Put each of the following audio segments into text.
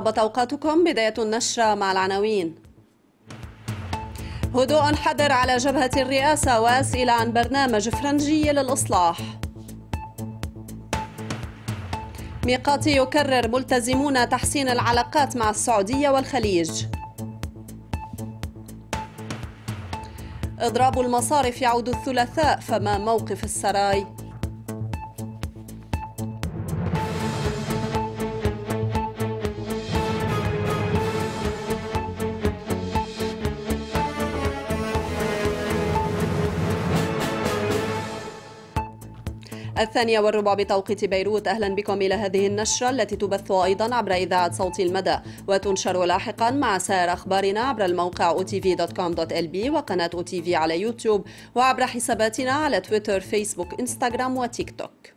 طابت أوقاتكم بداية النشرة مع العناوين هدوء حذر على جبهة الرئاسة وأسئلة عن برنامج فرنجي للإصلاح ميقاتي يكرر ملتزمون تحسين العلاقات مع السعودية والخليج إضراب المصارف يعود الثلاثاء فما موقف السراي؟ الثانية والربع بتوقيت بيروت أهلا بكم إلى هذه النشرة التي تبث أيضا عبر إذاعة صوت المدى وتنشر لاحقا مع سائر أخبارنا عبر الموقع otv.com.lb وقناة otv على يوتيوب وعبر حساباتنا على تويتر فيسبوك إنستغرام وتيك توك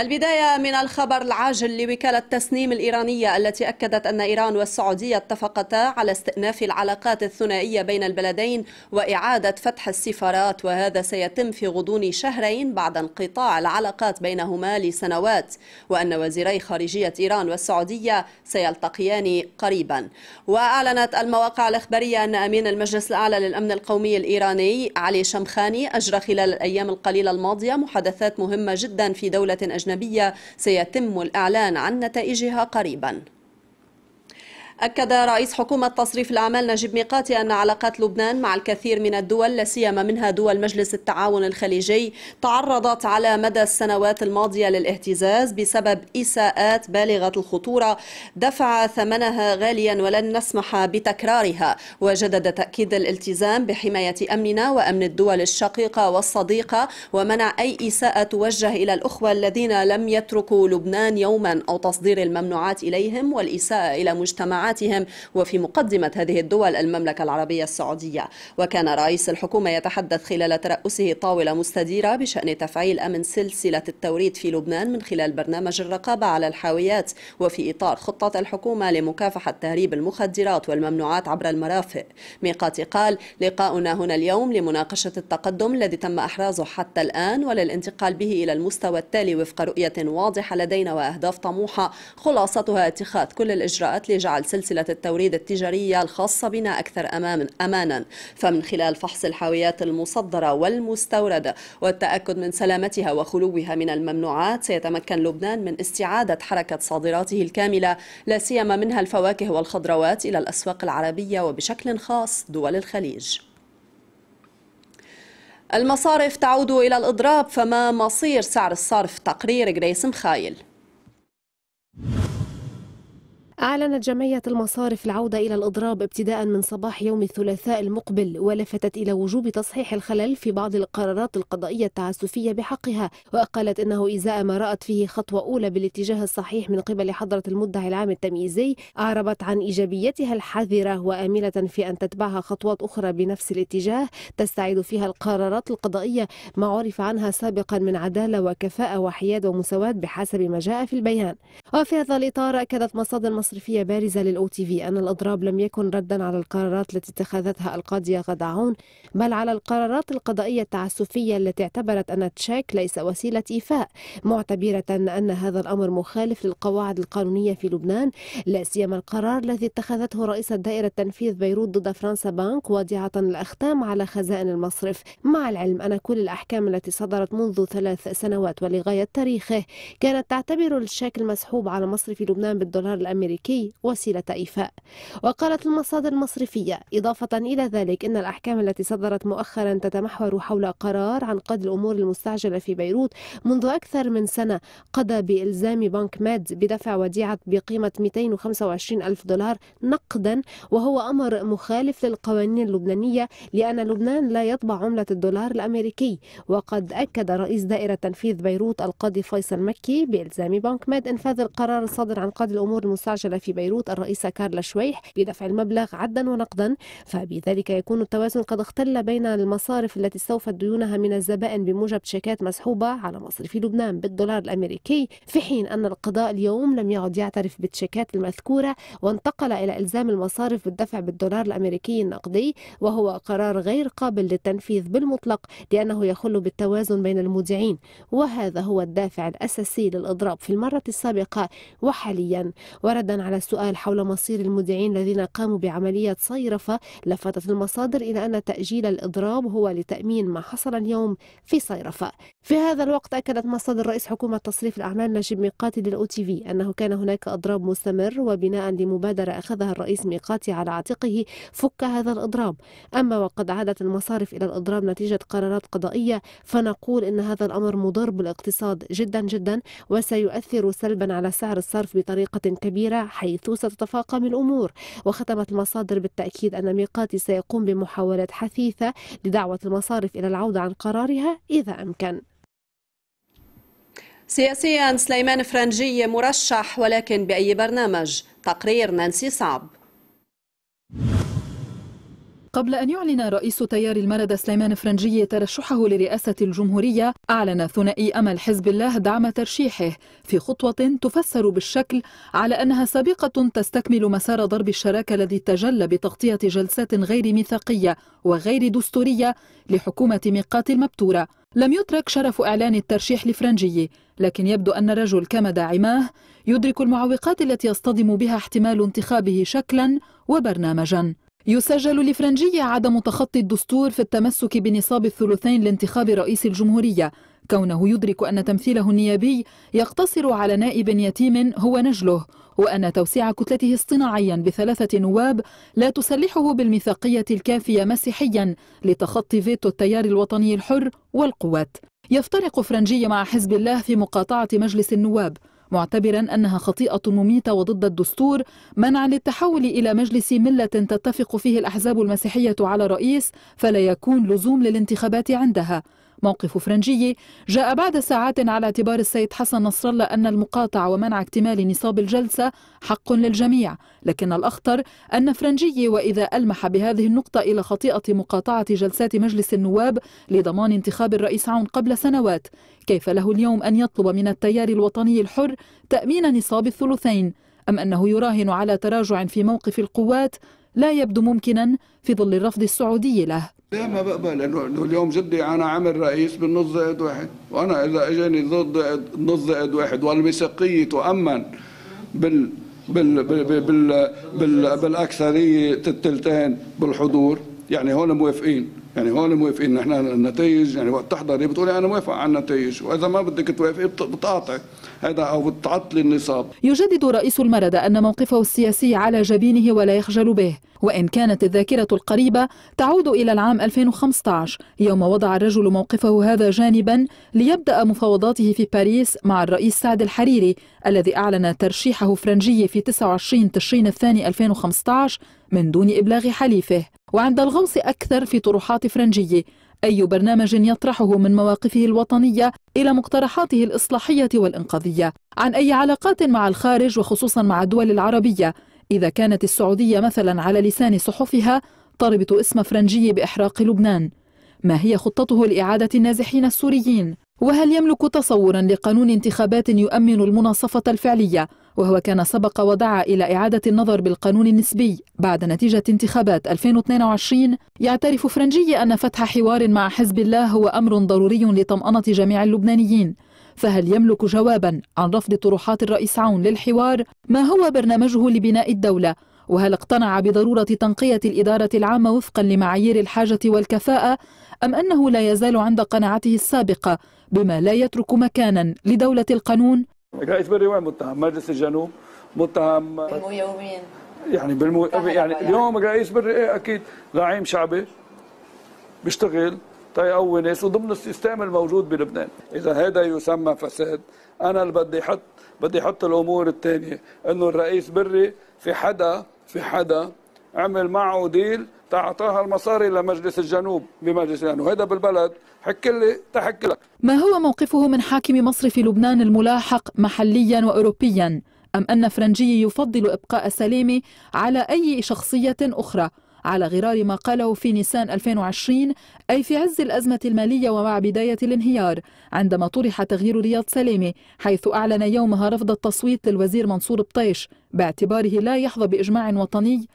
البداية من الخبر العاجل لوكالة تسنيم الإيرانية التي أكدت أن إيران والسعودية اتفقتا على استئناف العلاقات الثنائية بين البلدين وإعادة فتح السفارات وهذا سيتم في غضون شهرين بعد انقطاع العلاقات بينهما لسنوات وأن وزيري خارجية إيران والسعودية سيلتقيان قريبا وأعلنت المواقع الإخبارية أن أمين المجلس الأعلى للأمن القومي الإيراني علي شمخاني أجرى خلال الأيام القليلة الماضية محادثات مهمة جدا في دولة أجنبية الأجنبية سيتم الإعلان عن نتائجها قريباً أكد رئيس حكومة تصريف الأعمال نجيب ميقاتي أن علاقات لبنان مع الكثير من الدول لا سيما منها دول مجلس التعاون الخليجي تعرضت على مدى السنوات الماضية للاهتزاز بسبب إساءات بالغة الخطورة دفع ثمنها غاليا ولن نسمح بتكرارها وجدد تأكيد الالتزام بحماية أمننا وأمن الدول الشقيقة والصديقة ومنع أي إساءة توجه إلى الأخوة الذين لم يتركوا لبنان يوما أو تصدير الممنوعات إليهم والإساءة إلى مجتمعات مجتمعاتهم وفي مقدمة هذه الدول المملكة العربية السعودية وكان رئيس الحكومة يتحدث خلال ترأسه طاولة مستديرة بشأن تفعيل أمن سلسلة التوريد في لبنان من خلال برنامج الرقابة على الحاويات وفي إطار خطة الحكومة لمكافحة تهريب المخدرات والممنوعات عبر المرافق ميقاتي قال لقاؤنا هنا اليوم لمناقشة التقدم الذي تم أحرازه حتى الآن وللانتقال به إلى المستوى التالي وفق رؤية واضحة لدينا وأهداف طموحة خلاصتها اتخاذ كل الإجراءات لجعل سلسلة سلسلة التوريد التجارية الخاصة بنا أكثر أمانا فمن خلال فحص الحاويات المصدرة والمستوردة والتأكد من سلامتها وخلوها من الممنوعات سيتمكن لبنان من استعادة حركة صادراته الكاملة لا سيما منها الفواكه والخضروات إلى الأسواق العربية وبشكل خاص دول الخليج المصارف تعود إلى الإضراب فما مصير سعر الصرف تقرير غريس مخايل أعلنت جمعية المصارف العودة إلى الإضراب ابتداء من صباح يوم الثلاثاء المقبل ولفتت إلى وجوب تصحيح الخلل في بعض القرارات القضائية التعسفية بحقها وقالت إنه إزاء ما رأت فيه خطوة أولى بالاتجاه الصحيح من قبل حضرة المدعي العام التمييزي أعربت عن إيجابيتها الحذرة وآملة في أن تتبعها خطوات أخرى بنفس الاتجاه تستعيد فيها القرارات القضائية ما عرف عنها سابقا من عدالة وكفاءة وحياد ومساواة بحسب ما جاء في البيان وفي هذا الإطار أكدت مصادر مصرفية بارزة للأو تي في أن الإضراب لم يكن ردا على القرارات التي اتخذتها القاضية غدعون بل على القرارات القضائية التعسفية التي اعتبرت أن تشيك ليس وسيلة إيفاء معتبرة أن هذا الأمر مخالف للقواعد القانونية في لبنان لا سيما القرار الذي اتخذته رئيسة دائرة تنفيذ بيروت ضد فرنسا بانك واضعة الأختام على خزائن المصرف مع العلم أن كل الأحكام التي صدرت منذ ثلاث سنوات ولغاية تاريخه كانت تعتبر الشيك المسحوب على مصرف لبنان بالدولار الأمريكي الأمريكي وسيلة إيفاء وقالت المصادر المصرفية إضافة إلى ذلك إن الأحكام التي صدرت مؤخرا تتمحور حول قرار عن قد الأمور المستعجلة في بيروت منذ أكثر من سنة قضى بإلزام بنك ماد بدفع وديعة بقيمة 225 ألف دولار نقدا وهو أمر مخالف للقوانين اللبنانية لأن لبنان لا يطبع عملة الدولار الأمريكي وقد أكد رئيس دائرة تنفيذ بيروت القاضي فيصل مكي بإلزام بنك ماد إنفاذ القرار الصادر عن قاضي الأمور المستعجلة المنشنة في بيروت الرئيسة كارلا شويح بدفع المبلغ عدا ونقدا فبذلك يكون التوازن قد اختل بين المصارف التي استوفت ديونها من الزبائن بموجب شيكات مسحوبة على مصرفي لبنان بالدولار الأمريكي في حين أن القضاء اليوم لم يعد يعترف بالشيكات المذكورة وانتقل إلى إلزام المصارف بالدفع بالدولار الأمريكي النقدي وهو قرار غير قابل للتنفيذ بالمطلق لأنه يخل بالتوازن بين المودعين وهذا هو الدافع الأساسي للإضراب في المرة السابقة وحاليا وردا على السؤال حول مصير المذيعين الذين قاموا بعملية صيرفة لفتت المصادر إلى أن تأجيل الإضراب هو لتأمين ما حصل اليوم في صيرفة في هذا الوقت أكدت مصادر رئيس حكومة تصريف الأعمال نجيب ميقاتي للأو تي في أنه كان هناك إضراب مستمر وبناء لمبادرة أخذها الرئيس ميقاتي على عاتقه فك هذا الإضراب أما وقد عادت المصارف إلى الإضراب نتيجة قرارات قضائية فنقول إن هذا الأمر مضر بالاقتصاد جدا جدا وسيؤثر سلبا على سعر الصرف بطريقة كبيرة حيث ستتفاقم الأمور وختمت المصادر بالتأكيد أن ميقاتي سيقوم بمحاولات حثيثة لدعوة المصارف إلى العودة عن قرارها إذا أمكن سياسيا سليمان فرنجي مرشح ولكن بأي برنامج تقرير نانسي صعب قبل أن يعلن رئيس تيار المرد سليمان فرنجي ترشحه لرئاسة الجمهورية أعلن ثنائي أمل حزب الله دعم ترشيحه في خطوة تفسر بالشكل على أنها سابقة تستكمل مسار ضرب الشراكة الذي تجلى بتغطية جلسات غير ميثاقية وغير دستورية لحكومة ميقات المبتورة لم يترك شرف إعلان الترشيح لفرنجي لكن يبدو أن الرجل كما داعماه يدرك المعوقات التي يصطدم بها احتمال انتخابه شكلا وبرنامجا يسجل لفرنجية عدم تخطي الدستور في التمسك بنصاب الثلثين لانتخاب رئيس الجمهورية كونه يدرك أن تمثيله النيابي يقتصر على نائب يتيم هو نجله وأن توسيع كتلته اصطناعيا بثلاثة نواب لا تسلحه بالميثاقية الكافية مسيحيا لتخطي فيتو التيار الوطني الحر والقوات يفترق فرنجية مع حزب الله في مقاطعة مجلس النواب معتبرا أنها خطيئة مميتة وضد الدستور منعا للتحول إلى مجلس ملة تتفق فيه الأحزاب المسيحية على رئيس فلا يكون لزوم للانتخابات عندها موقف فرنجي جاء بعد ساعات على اعتبار السيد حسن نصر الله أن المقاطعة ومنع اكتمال نصاب الجلسة حق للجميع لكن الأخطر أن فرنجي وإذا ألمح بهذه النقطة إلى خطيئة مقاطعة جلسات مجلس النواب لضمان انتخاب الرئيس عون قبل سنوات كيف له اليوم أن يطلب من التيار الوطني الحر تأمين نصاب الثلثين أم أنه يراهن على تراجع في موقف القوات لا يبدو ممكنا في ظل الرفض السعودي له لا ما بقبل لانه اليوم جدي انا عامل رئيس بالنص زائد واحد وانا اذا اجاني ضد نص زائد واحد والميثاقيه تؤمن بال بال بال بال بالاكثريه الثلثين بالحضور يعني هون موافقين يعني هون موافقين نحن النتائج يعني وقت تحضر بتقولي انا موافق على النتائج واذا ما بدك توافقي بتقاطع هذا او بتعطلي النصاب يجدد رئيس المرد ان موقفه السياسي على جبينه ولا يخجل به وإن كانت الذاكرة القريبة تعود إلى العام 2015 يوم وضع الرجل موقفه هذا جانبا ليبدأ مفاوضاته في باريس مع الرئيس سعد الحريري الذي أعلن ترشيحه فرنجي في 29 تشرين الثاني 2015 من دون إبلاغ حليفه وعند الغوص أكثر في طروحات فرنجي أي برنامج يطرحه من مواقفه الوطنية إلى مقترحاته الإصلاحية والإنقاذية عن أي علاقات مع الخارج وخصوصا مع الدول العربية إذا كانت السعودية مثلا على لسان صحفها تربط اسم فرنجي بإحراق لبنان ما هي خطته لإعادة النازحين السوريين؟ وهل يملك تصورا لقانون انتخابات يؤمن المناصفة الفعلية وهو كان سبق ودعا إلى إعادة النظر بالقانون النسبي بعد نتيجة انتخابات 2022 يعترف فرنجي أن فتح حوار مع حزب الله هو أمر ضروري لطمأنة جميع اللبنانيين فهل يملك جوابا عن رفض طروحات الرئيس عون للحوار ما هو برنامجه لبناء الدولة وهل اقتنع بضرورة تنقية الإدارة العامة وفقا لمعايير الحاجة والكفاءة أم أنه لا يزال عند قناعته السابقة بما لا يترك مكانا لدولة القانون رئيس بري وين متهم؟ مجلس الجنوب متهم مو يوميا يعني بالمو... يعني, يعني اليوم رئيس بري ايه اكيد زعيم شعبي بيشتغل تيقوي ناس وضمن السيستم الموجود بلبنان، اذا هذا يسمى فساد انا اللي بدي احط بدي احط الامور الثانيه انه الرئيس بري في حدا في حدا عمل معه ديل تعطاها المصاري لمجلس الجنوب بمجلس لأنه هذا بالبلد حك لي تحك لك ما هو موقفه من حاكم مصر في لبنان الملاحق محليا وأوروبيا أم أن فرنجي يفضل إبقاء سليمي على أي شخصية أخرى على غرار ما قاله في نيسان 2020 أي في عز الأزمة المالية ومع بداية الانهيار عندما طرح تغيير رياض سليمي حيث أعلن يومها رفض التصويت للوزير منصور بطيش باعتباره لا يحظى بإجماع وطني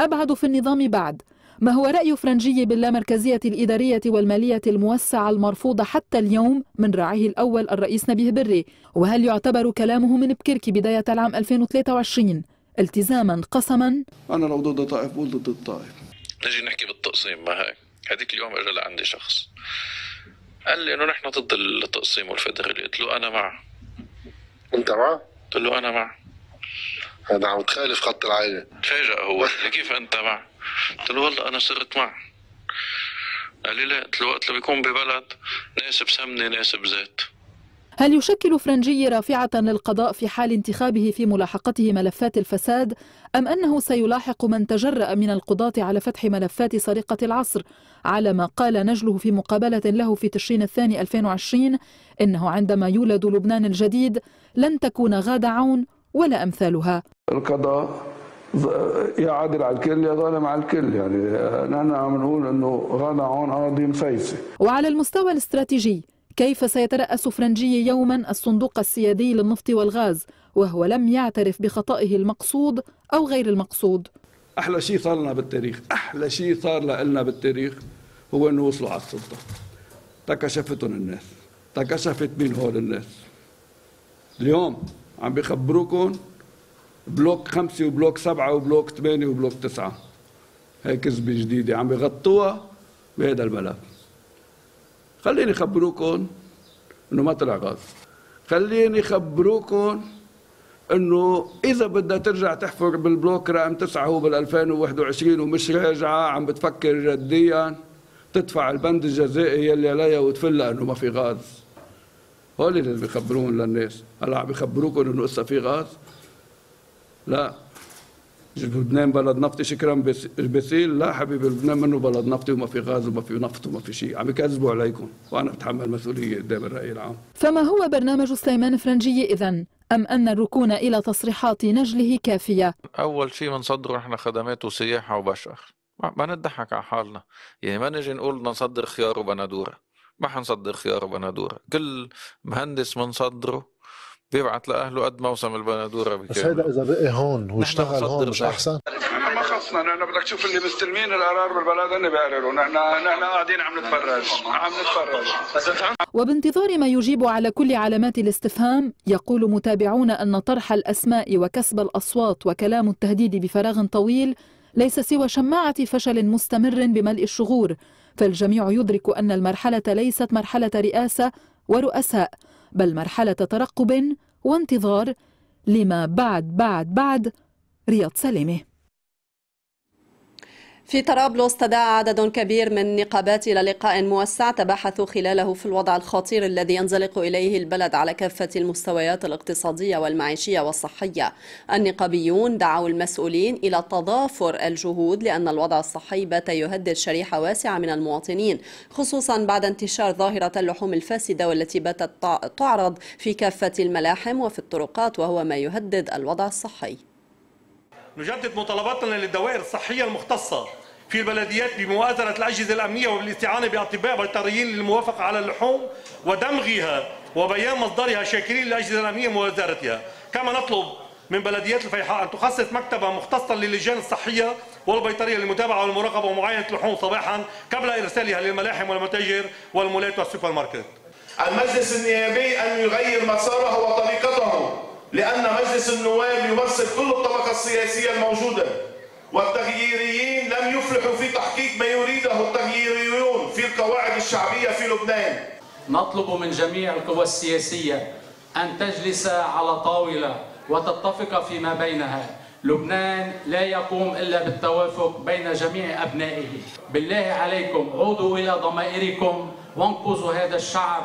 أبعد في النظام بعد ما هو رأي فرنجي باللامركزية الإدارية والمالية الموسعة المرفوضة حتى اليوم من راعيه الأول الرئيس نبيه بري وهل يعتبر كلامه من بكرك بداية العام 2023 التزاما قسما أنا لو ضد طائف بقول ضد الطائف نجي نحكي بالتقسيم ما هاي هذيك اليوم اجى لعندي شخص قال لي انه نحن ضد التقسيم والفدرالي قلت له انا مع انت مع؟ قلت له انا مع هذا عم تخالف خط العائله تفاجئ هو كيف انت مع قلت له والله انا صرت مع قال لي لا قلت له وقت اللي بيكون ببلد ناس بسمنه ناس بزيت هل يشكل فرنجي رافعة للقضاء في حال انتخابه في ملاحقته ملفات الفساد أم أنه سيلاحق من تجرأ من القضاة على فتح ملفات سرقة العصر على ما قال نجله في مقابلة له في تشرين الثاني 2020 إنه عندما يولد لبنان الجديد لن تكون غاد عون ولا أمثالها القضاء يا عادل على الكل يا ظالم على الكل يعني نحن عم نقول انه غدا هون قاضي مفيسه وعلى المستوى الاستراتيجي كيف سيترأس فرنجي يوما الصندوق السيادي للنفط والغاز وهو لم يعترف بخطئه المقصود أو غير المقصود أحلى شيء صار لنا بالتاريخ أحلى شيء صار لنا بالتاريخ هو أنه وصلوا على السلطة تكشفتهم الناس تكشفت مين هول الناس اليوم عم بخبروكم بلوك خمسة وبلوك سبعة وبلوك ثمانية وبلوك تسعة هي كذبة جديدة عم بغطوها بهذا البلد خليني خبروكم انه ما طلع غاز خليني خبروكم انه اذا بدها ترجع تحفر بالبلوك رقم تسعه هو بال 2021 ومش راجعه عم بتفكر جديا تدفع البند الجزائي يلي عليها وتفلها انه ما في غاز هول اللي بيخبروهم للناس هلا عم بيخبروكم انه قصه في غاز لا لبنان بلد نفطي شكرا بسيل لا حبيبي لبنان منه بلد نفطي وما في غاز وما في نفط وما في شيء عم يكذبوا عليكم وانا بتحمل مسؤوليه قدام الراي العام فما هو برنامج سليمان فرنجي اذا أم أن الركون إلى تصريحات نجله كافية؟ أول شيء بنصدر نحن خدمات وسياحة وبشر ما نضحك على حالنا يعني ما نجي نقول نصدر خيار وبندوره ما حنصدر خيار بندوره كل مهندس منصدره بيبعت لاهله قد موسم البندوره بكامل بس هيدا اذا بقي هون واشتغل هون مش احسن؟ نحن ما خصنا نحن بدك تشوف اللي مستلمين القرار بالبلد هن بيقرروا نحن نحن قاعدين عم نتفرج عم نتفرج وبانتظار ما يجيب على كل علامات الاستفهام يقول متابعون ان طرح الاسماء وكسب الاصوات وكلام التهديد بفراغ طويل ليس سوى شماعه فشل مستمر بملء الشغور فالجميع يدرك أن المرحلة ليست مرحلة رئاسة ورؤساء بل مرحلة ترقب وانتظار لما بعد بعد بعد رياض سلمه في طرابلس تداعى عدد كبير من النقابات إلى لقاء موسع تباحثوا خلاله في الوضع الخطير الذي ينزلق إليه البلد على كافة المستويات الاقتصادية والمعيشية والصحية النقابيون دعوا المسؤولين إلى تضافر الجهود لأن الوضع الصحي بات يهدد شريحة واسعة من المواطنين خصوصا بعد انتشار ظاهرة اللحوم الفاسدة والتي باتت تعرض في كافة الملاحم وفي الطرقات وهو ما يهدد الوضع الصحي نجدد مطالباتنا للدوائر الصحية المختصة في البلديات بمؤازرة الأجهزة الأمنية وبالاستعانة بأطباء بيطريين للموافقة على اللحوم ودمغها وبيان مصدرها شاكرين للأجهزة الأمنية مؤازرتها كما نطلب من بلديات الفيحاء أن تخصص مكتبا مختصا للجان الصحية والبيطرية للمتابعة والمراقبة ومعاينة اللحوم صباحا قبل إرسالها للملاحم والمتاجر والمولات والسوبر ماركت المجلس النيابي أن يغير مساره وطريقته لأن مجلس النواب يمثل كل الطبقة السياسية الموجودة والتغييريين لم يفلحوا في تحقيق ما يريده التغييريون في القواعد الشعبية في لبنان نطلب من جميع القوى السياسية أن تجلس على طاولة وتتفق فيما بينها لبنان لا يقوم إلا بالتوافق بين جميع أبنائه بالله عليكم عودوا إلى ضمائركم وانقذوا هذا الشعب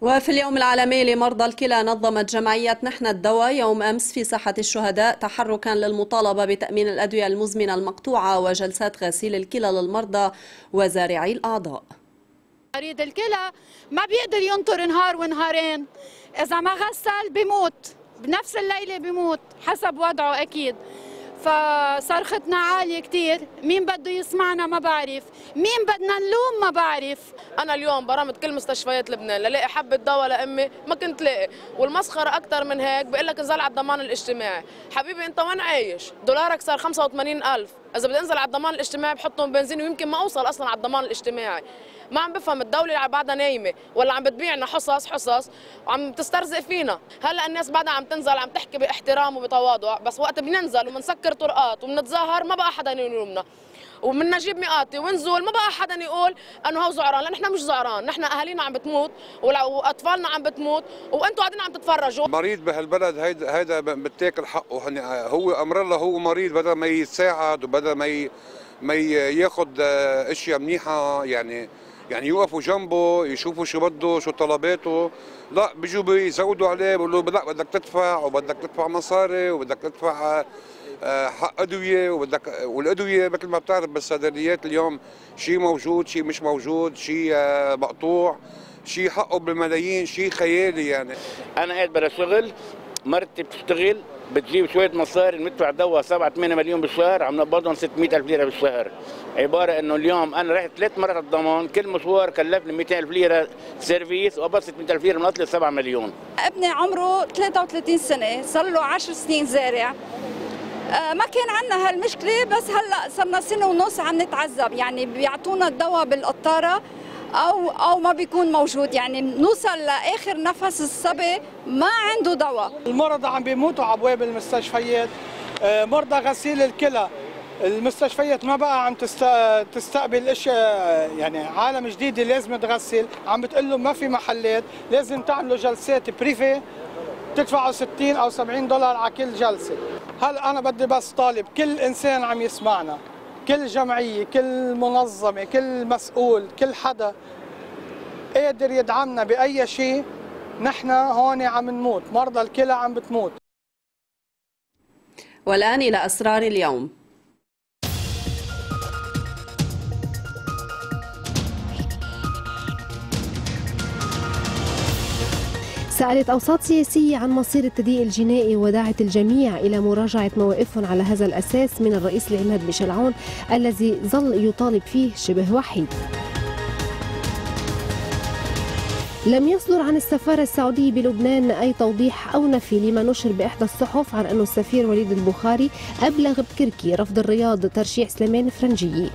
وفي اليوم العالمي لمرضى الكلى نظمت جمعية نحن الدواء يوم أمس في ساحة الشهداء تحركا للمطالبة بتأمين الأدوية المزمنة المقطوعة وجلسات غسيل الكلى للمرضى وزارعي الأعضاء مريض الكلى ما بيقدر ينطر نهار ونهارين إذا ما غسل بموت بنفس الليلة بموت حسب وضعه أكيد فصرختنا عالية كتير مين بده يسمعنا ما بعرف مين بدنا نلوم ما بعرف أنا اليوم برمت كل مستشفيات لبنان للاقي حبة دواء لأمي ما كنت لاقي والمسخرة أكتر من هيك بقول لك انزل على الضمان الاجتماعي حبيبي أنت وين عايش دولارك صار 85 ألف إذا بدي أنزل على الضمان الاجتماعي بحطهم بنزين ويمكن ما أوصل أصلا على الضمان الاجتماعي ما عم بفهم الدوله اللي بعدها نايمه ولا عم بتبيعنا حصص حصص وعم تسترزق فينا هلا الناس بعدها عم تنزل عم تحكي باحترام وبتواضع بس وقت بننزل وبنسكر طرقات وبنتظاهر ما بقى حدا يلومنا ومن نجيب مئاتي ونزول ما بقى حدا يقول انه هو زعران لان احنا مش زعران نحن اهالينا عم بتموت واطفالنا عم بتموت وانتم قاعدين عم تتفرجوا مريض بهالبلد هيدا هيدا بتاكل حقه هو امر الله هو مريض بدل ما يتساعد وبدل ما ي... ما ياخذ آه، اشياء منيحه يعني يعني يوقفوا جنبه يشوفوا شو بده شو طلباته لا بيجوا بيزودوا عليه بيقولوا لا بدك تدفع وبدك تدفع مصاري وبدك تدفع آه، آه، حق ادويه وبدك والادويه مثل ما بتعرف بالصيدليات اليوم شيء موجود شيء مش موجود شيء آه، مقطوع شيء حقه بالملايين شيء خيالي يعني انا قاعد بلا شغل مرتي بتشتغل بتجيب شويه مصاري بندفع دواء 7 8 مليون بالشهر عم نقبضهم 600000 ليره بالشهر عباره انه اليوم انا رحت ثلاث مرات الضمان كل مشوار كلفني 200000 ليره سيرفيس وقبض 600000 ليره من 7 مليون ابني عمره 33 سنه صار له 10 سنين زارع آه، ما كان عندنا هالمشكله بس هلا صرنا سنه ونص عم نتعذب يعني بيعطونا الدواء بالقطاره او او ما بيكون موجود يعني نوصل لاخر نفس الصبي ما عنده دواء المرضى عم بيموتوا على ابواب المستشفيات آه، مرضى غسيل الكلى المستشفيات ما بقى عم تستقبل اشياء يعني عالم جديده لازم تغسل عم بتقول لهم ما في محلات لازم تعملوا جلسات بريفي تدفعوا 60 او 70 دولار على كل جلسه هل انا بدي بس طالب كل انسان عم يسمعنا كل جمعيه كل منظمه كل مسؤول كل حدا قادر يدعمنا باي شيء نحن هون عم نموت مرضى الكلى عم بتموت والان الى اسرار اليوم سألت أوساط سياسية عن مصير التضييق الجنائي ودعت الجميع إلى مراجعة مواقفهم على هذا الأساس من الرئيس العماد ميشيل عون الذي ظل يطالب فيه شبه وحيد لم يصدر عن السفارة السعودية بلبنان أي توضيح أو نفي لما نشر بإحدى الصحف عن أن السفير وليد البخاري أبلغ بكركي رفض الرياض ترشيح سليمان فرنجي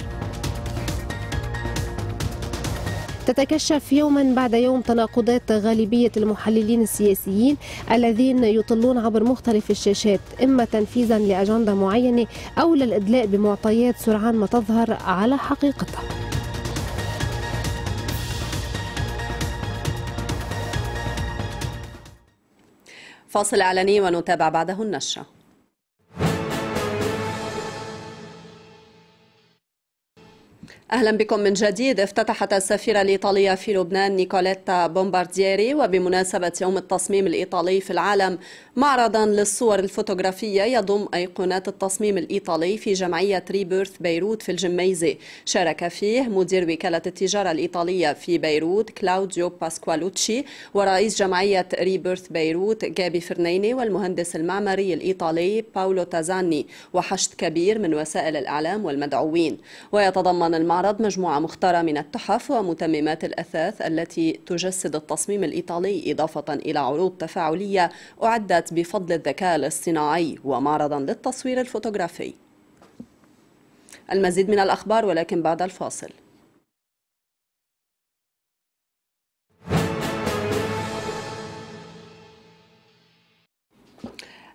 تتكشف يوما بعد يوم تناقضات غالبية المحللين السياسيين الذين يطلون عبر مختلف الشاشات إما تنفيذا لأجندة معينة أو للإدلاء بمعطيات سرعان ما تظهر على حقيقتها فاصل إعلاني ونتابع بعده النشرة أهلا بكم من جديد افتتحت السفيرة الإيطالية في لبنان نيكوليتا بومباردييري وبمناسبة يوم التصميم الإيطالي في العالم معرضا للصور الفوتوغرافية يضم أيقونات التصميم الإيطالي في جمعية ريبيرث بيروت في الجميزة شارك فيه مدير وكالة التجارة الإيطالية في بيروت كلاوديو باسكوالوتشي ورئيس جمعية ريبيرث بيروت جابي فرنيني والمهندس المعماري الإيطالي باولو تازاني وحشد كبير من وسائل الإعلام والمدعوين ويتضمن المعرض معرض مجموعة مختارة من التحف ومتممات الأثاث التي تجسد التصميم الإيطالي إضافة إلى عروض تفاعلية أعدت بفضل الذكاء الاصطناعي ومعرضا للتصوير الفوتوغرافي المزيد من الأخبار ولكن بعد الفاصل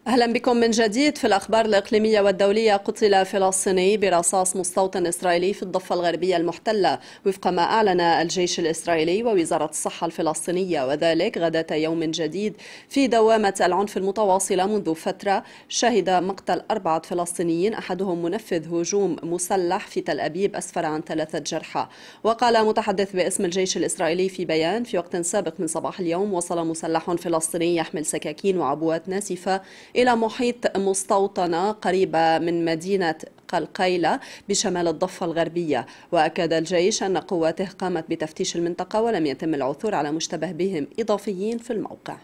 أهلا بكم من جديد في الأخبار الإقليمية والدولية قتل فلسطيني برصاص مستوطن إسرائيلي في الضفة الغربية المحتلة وفق ما أعلن الجيش الإسرائيلي ووزارة الصحة الفلسطينية وذلك غداة يوم جديد في دوامة العنف المتواصلة منذ فترة شهد مقتل أربعة فلسطينيين أحدهم منفذ هجوم مسلح في تل أبيب أسفر عن ثلاثة جرحى وقال متحدث باسم الجيش الإسرائيلي في بيان في وقت سابق من صباح اليوم وصل مسلح فلسطيني يحمل سكاكين وعبوات ناسفة إلى محيط مستوطنة قريبة من مدينة قلقيلة بشمال الضفة الغربية وأكد الجيش أن قواته قامت بتفتيش المنطقة ولم يتم العثور على مشتبه بهم إضافيين في الموقع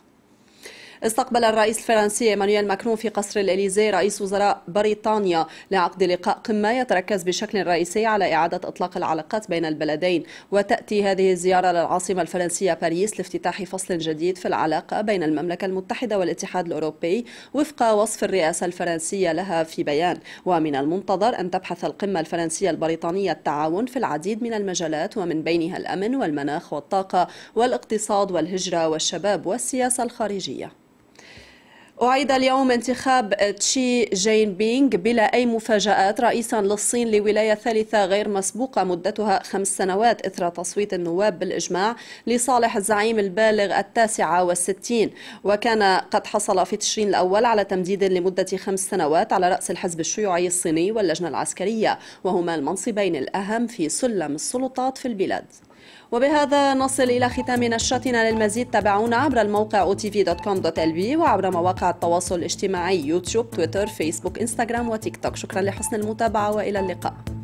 استقبل الرئيس الفرنسي ايمانويل ماكرون في قصر الاليزي رئيس وزراء بريطانيا لعقد لقاء قمه يتركز بشكل رئيسي على اعاده اطلاق العلاقات بين البلدين وتاتي هذه الزياره للعاصمه الفرنسيه باريس لافتتاح فصل جديد في العلاقه بين المملكه المتحده والاتحاد الاوروبي وفق وصف الرئاسه الفرنسيه لها في بيان ومن المنتظر ان تبحث القمه الفرنسيه البريطانيه التعاون في العديد من المجالات ومن بينها الامن والمناخ والطاقه والاقتصاد والهجره والشباب والسياسه الخارجيه أعيد اليوم انتخاب تشي جين بينغ بلا أي مفاجآت رئيسا للصين لولاية ثالثة غير مسبوقة مدتها خمس سنوات إثر تصويت النواب بالإجماع لصالح الزعيم البالغ التاسعة والستين وكان قد حصل في تشرين الأول على تمديد لمدة خمس سنوات على رأس الحزب الشيوعي الصيني واللجنة العسكرية وهما المنصبين الأهم في سلم السلطات في البلاد وبهذا نصل إلى ختام نشرتنا للمزيد تابعونا عبر الموقع otv.com.lv وعبر مواقع التواصل الاجتماعي يوتيوب تويتر فيسبوك إنستغرام وتيك توك شكرا لحسن المتابعة وإلى اللقاء